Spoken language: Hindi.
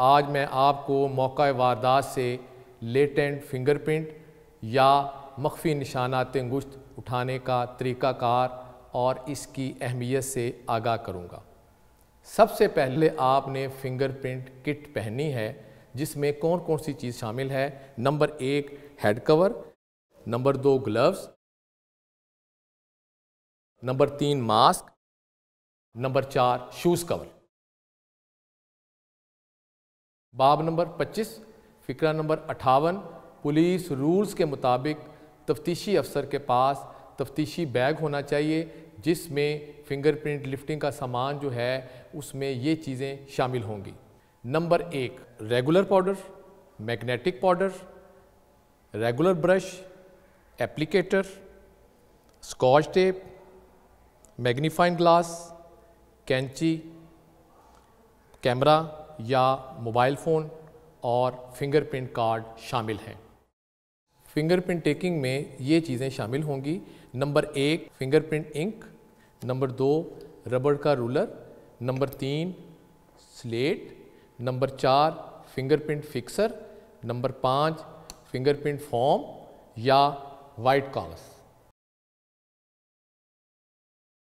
आज मैं आपको मौका वारदात से लेटेंट फिंगरप्रिंट या मख्फी निशानात गुश्त उठाने का तरीक़ाकार और इसकी अहमियत से आगाह करूँगा सबसे पहले आपने फिंगरप्रिंट किट पहनी है जिसमें कौन कौन सी चीज़ शामिल है नंबर एक हेड कवर नंबर दो ग्लव्स नंबर तीन मास्क नंबर चार शूज़ कवर बाब नंबर 25 फिक्रा नंबर अठावन पुलिस रूल्स के मुताबिक तफ्तीशी अफसर के पास तफ्तीशी बैग होना चाहिए जिसमें फिंगरप्रिंट लिफ्टिंग का सामान जो है उसमें ये चीज़ें शामिल होंगी नंबर एक regular powder magnetic powder regular brush applicator scotch tape magnifying glass कैंची कैमरा या मोबाइल फ़ोन और फिंगरप्रिंट कार्ड शामिल हैं फिंगरप्रिंट टेकिंग में ये चीज़ें शामिल होंगी नंबर एक फिंगरप्रिंट इंक नंबर दो रबड़ का रूलर नंबर तीन स्लेट नंबर चार फिंगरप्रिंट फिक्सर नंबर पाँच फिंगरप्रिंट फॉर्म या वाइट कागज़